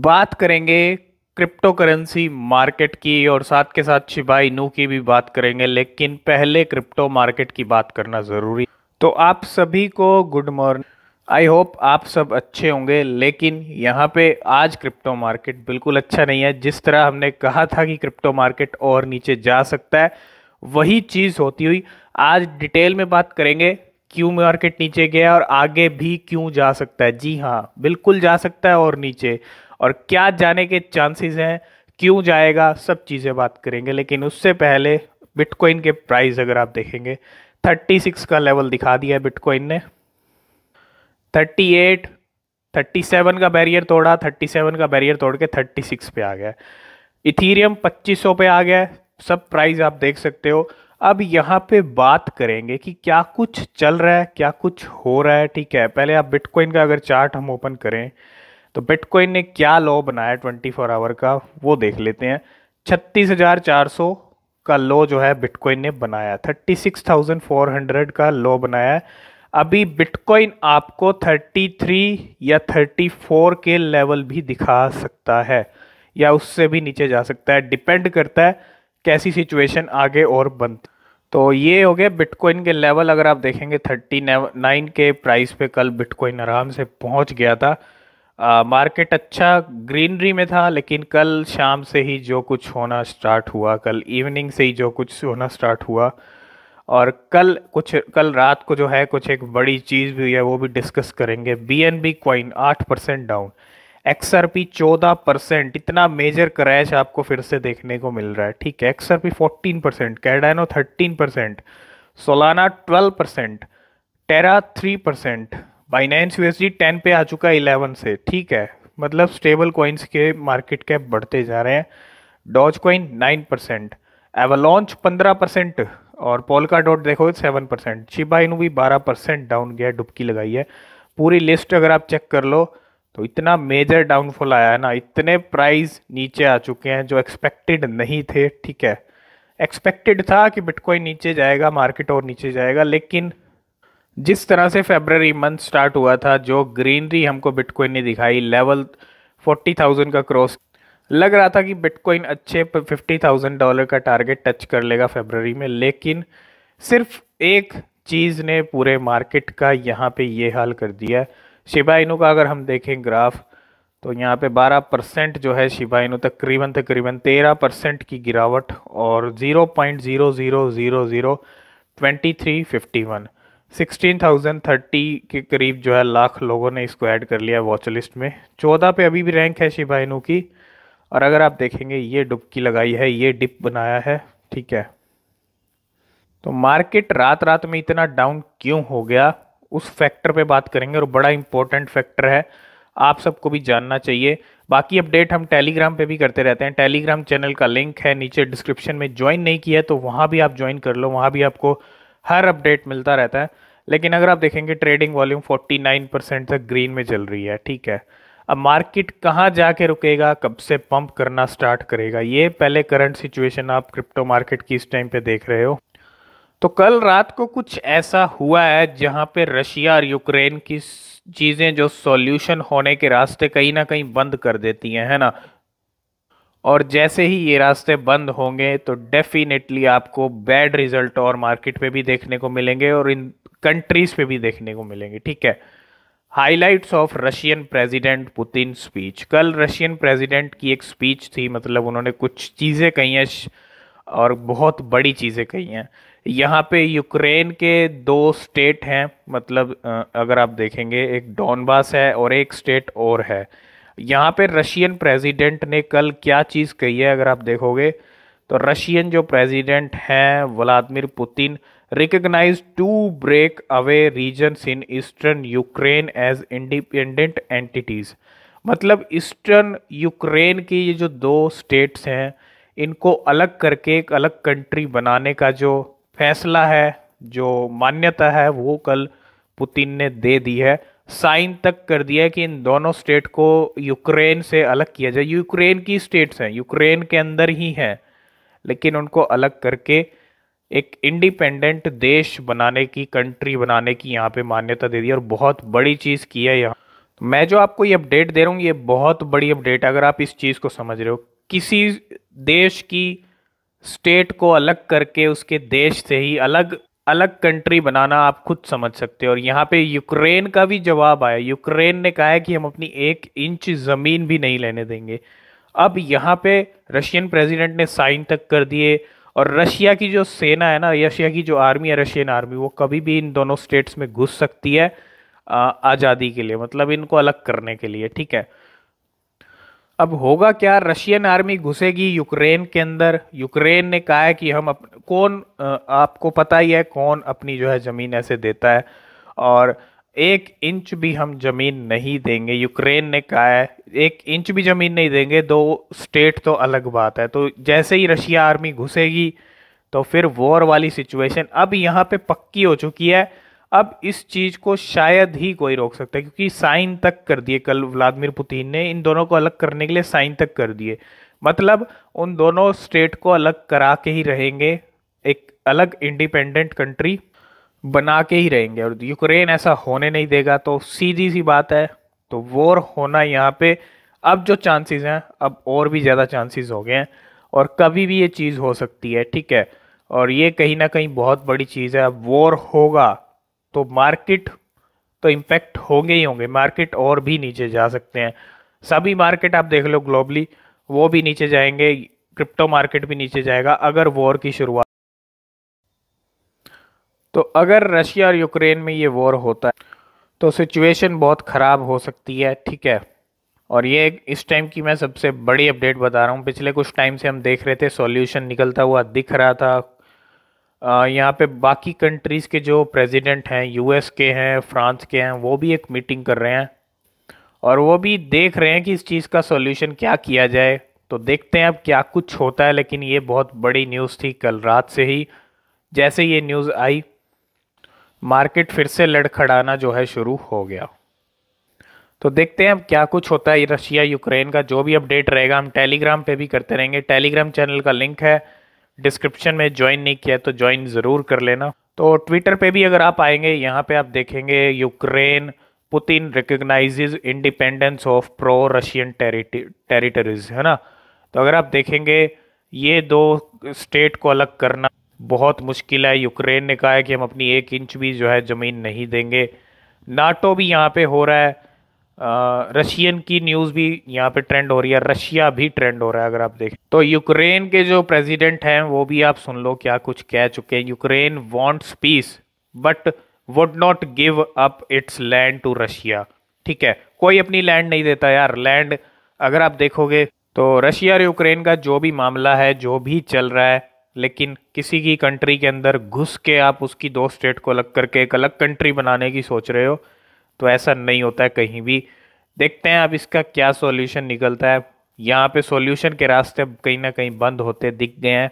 बात करेंगे crypto currency market की और साथ के साथ शिबाई नू की भी बात करेंगे लेकिन पहले क्रिप्टो मार्केट की बात करना ज़रूरी तो आप सभी को गुड मॉर्निंग आई होप आप सब अच्छे होंगे लेकिन यहाँ पे आज क्रिप्टो मार्केट बिल्कुल अच्छा नहीं है जिस तरह हमने कहा था कि क्रिप्टो मार्केट और नीचे जा सकता है वही चीज़ होती हुई आज डिटेल में बात करेंगे क्यों मार्केट नीचे गया और आगे भी क्यों जा सकता है जी हाँ बिल्कुल जा सकता है और नीचे और क्या जाने के चांसेस हैं क्यों जाएगा सब चीज़ें बात करेंगे लेकिन उससे पहले बिटकॉइन के प्राइस अगर आप देखेंगे 36 का लेवल दिखा दिया है बिटकॉइन ने 38 37 का बैरियर तोड़ा 37 का बैरियर तोड़ के 36 पे आ गया इथीरियम 2500 पे आ गया सब प्राइस आप देख सकते हो अब यहाँ पे बात करेंगे कि क्या कुछ चल रहा है क्या कुछ हो रहा है ठीक है पहले आप बिटकॉइन का अगर चार्ट हम ओपन करें तो बिटकॉइन ने क्या लो बनाया ट्वेंटी फोर आवर का वो देख लेते हैं छत्तीस हज़ार चार सौ का लो जो है बिटकॉइन ने बनाया thirty six thousand four hundred का लो बनाया है अभी बिटकॉइन आपको थर्टी थ्री या थर्टी फोर के लेवल भी दिखा सकता है या उससे भी नीचे जा सकता है डिपेंड करता है कैसी सिचुएशन आगे और बनती तो ये हो गया बिटकॉइन के लेवल अगर आप देखेंगे थर्टी नाइन के प्राइस पे कल बिटकॉइन आराम से पहुंच गया था मार्केट अच्छा ग्रीनरी में था लेकिन कल शाम से ही जो कुछ होना स्टार्ट हुआ कल इवनिंग से ही जो कुछ होना स्टार्ट हुआ और कल कुछ कल रात को जो है कुछ एक बड़ी चीज़ भी है वो भी डिस्कस करेंगे बी एन बी क्वाइन आठ percent down X R P चौदह परसेंट इतना मेजर क्रैश आपको फिर से देखने को मिल रहा है ठीक है X R P fourteen percent Cardano thirteen percent Solana twelve percent Terra three percent Binance USD ten पे आ चुका है इलेवन से ठीक है मतलब स्टेबल कॉइन्स के मार्केट कैप बढ़ते जा रहे हैं Doge coin nine percent Avalanche पंद्रह परसेंट और पोलका डॉट देखो सेवन परसेंट शिबा इनू भी बारह परसेंट डाउन गया डुबकी लगाई है पूरी लिस्ट अगर आप चेक कर लो तो इतना मेजर डाउनफॉल आया है ना इतने प्राइस नीचे आ चुके हैं जो एक्सपेक्टेड नहीं थे ठीक है एक्सपेक्टेड था कि बिटकॉइन नीचे जाएगा मार्केट और नीचे जाएगा लेकिन जिस तरह से फेबररी मंथ स्टार्ट हुआ था जो ग्रीनरी हमको बिटकॉइन ने दिखाई लेवल फोर्टी थाउजेंड का क्रॉस लग रहा था कि बिटकॉइन अच्छे फिफ्टी थाउजेंड डॉलर का टारगेट टच कर लेगा फेबररी में लेकिन सिर्फ एक चीज़ ने पूरे मार्केट का यहाँ पे ये हाल कर दिया शिबाइनू का अगर हम देखें ग्राफ तो यहाँ पे 12 परसेंट जो है शिबाइनू इनू तकरीबन तकरीबन 13 परसेंट की गिरावट और वन 16,030 के करीब जो है लाख लोगों ने इसको ऐड कर लिया वॉच लिस्ट में चौदह पे अभी भी रैंक है शिबाइनू की और अगर आप देखेंगे ये डुबकी लगाई है ये डिप बनाया है ठीक है तो मार्केट रात रात में इतना डाउन क्यों हो गया उस फैक्टर पे बात करेंगे और बड़ा इंपॉर्टेंट फैक्टर है आप सबको भी जानना चाहिए बाकी अपडेट हम टेलीग्राम पे भी करते रहते हैं टेलीग्राम चैनल का लिंक है नीचे डिस्क्रिप्शन में ज्वाइन नहीं किया है तो वहाँ भी आप ज्वाइन कर लो वहाँ भी आपको हर अपडेट मिलता रहता है लेकिन अगर आप देखेंगे ट्रेडिंग वॉल्यूम 49 परसेंट तक ग्रीन में चल रही है ठीक है अब मार्केट कहाँ जाके रुकेगा कब से पंप करना स्टार्ट करेगा ये पहले करंट सिचुएशन आप क्रिप्टो मार्केट की इस टाइम पे देख रहे हो तो कल रात को कुछ ऐसा हुआ है जहाँ पे रशिया और यूक्रेन की चीज़ें जो सॉल्यूशन होने के रास्ते कहीं ना कहीं बंद कर देती हैं है ना और जैसे ही ये रास्ते बंद होंगे तो डेफिनेटली आपको बैड रिजल्ट और मार्केट पे भी देखने को मिलेंगे और इन कंट्रीज पे भी देखने को मिलेंगे ठीक है highlights of Russian president Putin speech कल रशियन प्रेसिडेंट की एक स्पीच थी मतलब उन्होंने कुछ चीज़ें कही हैं और बहुत बड़ी चीज़ें कही हैं यहाँ पे यूक्रेन के दो स्टेट हैं मतलब अगर आप देखेंगे एक डॉनबास है और एक स्टेट और है यहाँ पे रशियन प्रेसिडेंट ने कल क्या चीज़ कही है अगर आप देखोगे तो रशियन जो प्रेसिडेंट हैं Vladimir Putin recognize two breakaway regions in eastern Ukraine as independent entities मतलब ईस्टर्न यूक्रेन की ये जो दो स्टेट्स हैं इनको अलग करके एक अलग कंट्री बनाने का जो फैसला है जो मान्यता है वो कल पुतिन ने दे दी है साइन तक कर दिया कि इन दोनों स्टेट को यूक्रेन से अलग किया जाए यूक्रेन की स्टेट्स हैं यूक्रेन के अंदर ही हैं लेकिन उनको अलग करके एक इंडिपेंडेंट देश बनाने की कंट्री बनाने की यहाँ पे मान्यता दे दी और बहुत बड़ी चीज़ की है यहाँ तो मैं जो आपको ये अपडेट दे रहा हूँ ये बहुत बड़ी अपडेट है अगर आप इस चीज़ को समझ रहे हो किसी देश की स्टेट को अलग करके उसके देश से ही अलग अलग कंट्री बनाना आप खुद समझ सकते हो और यहाँ पे यूक्रेन का भी जवाब आया यूक्रेन ने कहा है कि हम अपनी एक इंच ज़मीन भी नहीं लेने देंगे अब यहाँ पे रशियन प्रेसिडेंट ने साइन तक कर दिए और रशिया की जो सेना है ना रशिया की जो आर्मी है रशियन आर्मी वो कभी भी इन दोनों स्टेट्स में घुस सकती है आज़ादी के लिए मतलब इनको अलग करने के लिए ठीक है अब होगा क्या रशियन आर्मी घुसेगी यूक्रेन के अंदर यूक्रेन ने कहा है कि हम अप, कौन आपको पता ही है कौन अपनी जो है ज़मीन ऐसे देता है और एक इंच भी हम ज़मीन नहीं देंगे यूक्रेन ने कहा है एक इंच भी ज़मीन नहीं देंगे दो स्टेट तो अलग बात है तो जैसे ही रशिया आर्मी घुसेगी तो फिर वॉर वाली सिचुएशन अब यहाँ पे पक्की हो चुकी है अब इस चीज को शायद ही कोई रोक सकता है क्योंकि साइन तक कर दिए कल व्लादिमिर पुतिन ने इन दोनों को अलग करने के लिए साइन तक कर दिए मतलब उन दोनों स्टेट को अलग करा के ही रहेंगे एक अलग इंडिपेंडेंट कंट्री बना के ही रहेंगे और यूक्रेन ऐसा होने नहीं देगा तो सीधी सी बात है तो वॉर होना यहाँ पे अब जो चांसेस हैं अब और भी ज़्यादा चांसेस हो गए हैं और कभी भी ये चीज़ हो सकती है ठीक है और ये कहीं ना कहीं बहुत बड़ी चीज़ है अब वॉर होगा तो मार्केट तो इम्पैक्ट होंगे ही होंगे मार्केट और भी नीचे जा सकते हैं सभी मार्केट आप देख लो ग्लोबली वो भी नीचे जाएंगे क्रिप्टो मार्केट भी नीचे जाएगा अगर वॉर की शुरुआत तो अगर रशिया और यूक्रेन में ये वॉर होता है तो सिचुएशन बहुत ख़राब हो सकती है ठीक है और ये इस टाइम की मैं सबसे बड़ी अपडेट बता रहा हूँ पिछले कुछ टाइम से हम देख रहे थे सॉल्यूशन निकलता हुआ दिख रहा था यहाँ पे बाकी कंट्रीज़ के जो प्रेसिडेंट हैं यूएस के हैं फ्रांस के हैं वो भी एक मीटिंग कर रहे हैं और वो भी देख रहे हैं कि इस चीज़ का सॉल्यूशन क्या किया जाए तो देखते हैं अब क्या कुछ होता है लेकिन ये बहुत बड़ी न्यूज़ थी कल रात से ही जैसे ये न्यूज़ आई मार्केट फिर से लड़खड़ाना जो है शुरू हो गया तो देखते हैं अब क्या कुछ होता है रशिया यूक्रेन का जो भी अपडेट रहेगा हम टेलीग्राम पे भी करते रहेंगे टेलीग्राम चैनल का लिंक है डिस्क्रिप्शन में ज्वाइन नहीं किया तो ज्वाइन ज़रूर कर लेना तो ट्विटर पे भी अगर आप आएंगे यहाँ पे आप देखेंगे Ukraine Putin recognizes independence of pro Russian territories है ना तो अगर आप देखेंगे ये दो स्टेट को अलग करना बहुत मुश्किल है यूक्रेन ने कहा है कि हम अपनी एक इंच भी जो है ज़मीन नहीं देंगे नाटो भी यहाँ पे हो रहा है रशियन की न्यूज़ भी यहाँ पे ट्रेंड हो रही है रशिया भी ट्रेंड हो रहा है अगर आप देखें तो यूक्रेन के जो प्रेसिडेंट हैं वो भी आप सुन लो क्या कुछ कह चुके हैं Ukraine wants peace but would not give up its land to Russia ठीक है कोई अपनी लैंड नहीं देता यार लैंड अगर आप देखोगे तो रशिया और यूक्रेन का जो भी मामला है जो भी चल रहा है लेकिन किसी की कंट्री के अंदर घुस के आप उसकी दो स्टेट को अलग करके एक अलग कंट्री बनाने की सोच रहे हो तो ऐसा नहीं होता है कहीं भी देखते हैं अब इसका क्या सॉल्यूशन निकलता है यहाँ पे सॉल्यूशन के रास्ते कहीं ना कहीं बंद होते दिख गए हैं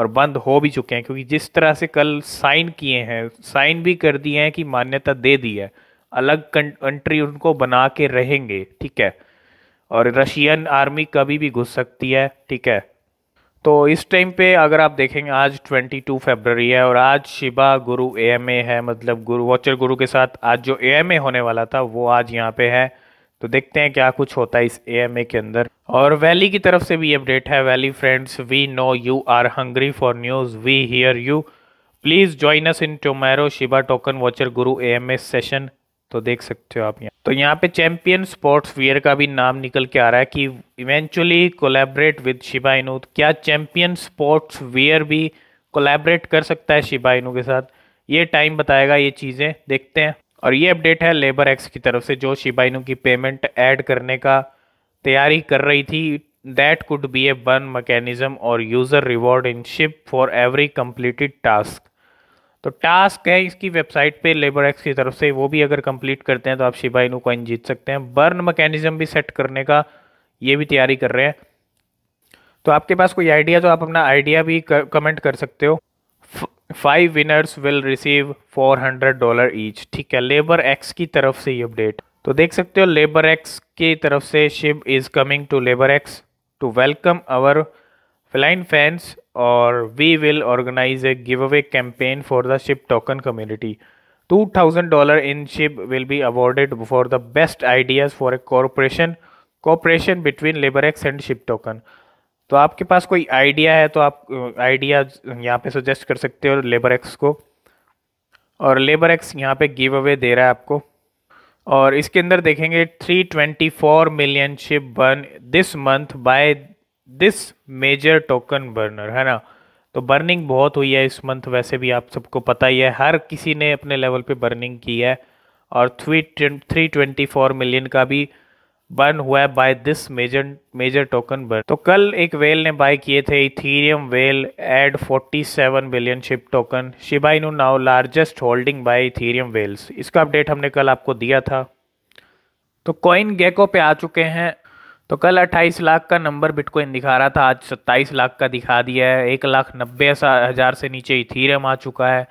और बंद हो भी चुके हैं क्योंकि जिस तरह से कल साइन किए हैं साइन भी कर दिए हैं कि मान्यता दे दी है अलग कंट्री उनको बना के रहेंगे ठीक है और रशियन आर्मी कभी भी घुस सकती है ठीक है तो इस टाइम पे अगर आप देखेंगे आज 22 फरवरी है और आज शिबा गुरु एएमए है मतलब गुरु वॉचर गुरु के साथ आज जो एएमए होने वाला था वो आज यहाँ पे है तो देखते हैं क्या कुछ होता है इस एएमए के अंदर और वैली की तरफ से भी अपडेट है वैली friends we know you are hungry for news we hear you please join us in tomorrow Shiba token watcher Guru a session तो देख सकते हो आप यहाँ तो यहाँ पे चैंपियन स्पोर्ट्स वियर का भी नाम निकल के आ रहा है कि इवेंचुअली कोलेबरेट विद शिबाइनू क्या चैंपियन स्पोर्ट्स वियर भी कोलेबरेट कर सकता है शिबाइनू के साथ ये टाइम बताएगा ये चीज़ें देखते हैं और ये अपडेट है लेबर एक्स की तरफ से जो शिबाइनू की पेमेंट ऐड करने का तैयारी कर रही थी that could be a one mechanism और यूज़र रिवॉर्ड इन शिप फॉर एवरी कम्प्लीटेड टास्क तो टास्क है इसकी वेबसाइट पे लेबर एक्स की तरफ से वो भी अगर कंप्लीट करते हैं तो आप शिबा इनू कॉइन जीत सकते हैं बर्न मैकेनिज्म भी सेट करने का ये भी तैयारी कर रहे हैं तो आपके पास कोई आइडिया तो आप अपना आइडिया भी कमेंट कर सकते हो five winners will receive four hundred dollar each ठीक है लेबर एक्स की तरफ से ये अपडेट तो देख सकते हो लेबर एक्स की तरफ से Shib is coming to LaborX to welcome our flying fans और we will organise a give away campaign for the Shib token community two thousand dollar in Shib will be awarded for the best ideas for a corporation cooperation between LaborX and Shib token तो आपके पास कोई idea है तो आप idea यहाँ पे suggest कर सकते हो लेबर एक्स को और लेबर एक्स यहाँ पे गिव अवे दे रहा है आपको और इसके अंदर देखेंगे three twenty four million Shib burn this month by this major token burner है ना तो बर्निंग बहुत हुई है इस मंथ वैसे भी आप सबको पता ही है हर किसी ने अपने लेवल पे बर्निंग की है और three three twenty four million का भी बर्न हुआ है by this major major token burn तो कल एक वेल ने बाय किए थे Ethereum whale add 47 billion Shib token Shiba now largest holding by Ethereum whales इसका अपडेट हमने कल आपको दिया था तो कॉइन गेको पे आ चुके हैं तो कल 28 लाख का नंबर बिटकॉइन दिखा रहा था आज 27 लाख का दिखा दिया है एक लाख नब्बे हज़ार से नीचे इथीरम आ चुका है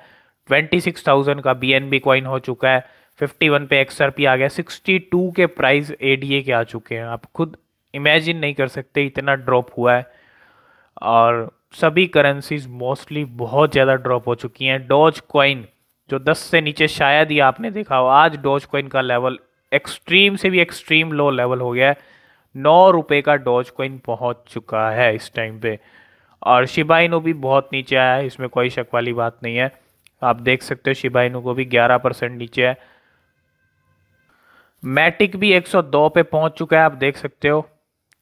26,000 का बी कॉइन हो चुका है 51 पे एक्सआरपी आ गया 62 के प्राइस ए के आ चुके हैं आप खुद इमेजिन नहीं कर सकते इतना ड्रॉप हुआ है और सभी करेंसीज मोस्टली बहुत ज़्यादा ड्रॉप हो चुकी हैं डॉज कॉइन जो 10 से नीचे शायद ही आपने देखा हो आज डॉज कॉइन का लेवल एक्सट्रीम से भी एक्सट्रीम लो लेवल हो गया है नौ रुपए का डॉज कॉइन पहुंच चुका है इस टाइम पे और शिबाइनो भी बहुत नीचे आया है इसमें कोई शक वाली बात नहीं है आप देख सकते हो शिबाइनो को भी 11 परसेंट नीचे है मैटिक भी 102 पे पहुंच चुका है आप देख सकते हो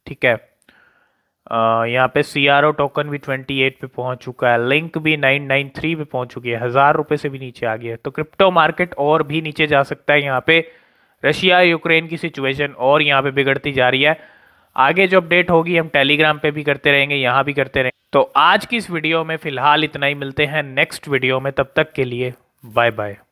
ठीक है यहाँ पे सी टोकन भी 28 पे पहुंच चुका है लिंक भी 993 पे पहुंच चुकी है हज़ार रुपये से भी नीचे आ गया है तो क्रिप्टो मार्केट और भी नीचे जा सकता है यहाँ पे रशिया यूक्रेन की सिचुएशन और यहाँ पे बिगड़ती जा रही है आगे जो अपडेट होगी हम टेलीग्राम पे भी करते रहेंगे यहाँ भी करते रहेंगे तो आज की इस वीडियो में फिलहाल इतना ही मिलते हैं नेक्स्ट वीडियो में तब तक के लिए बाय बाय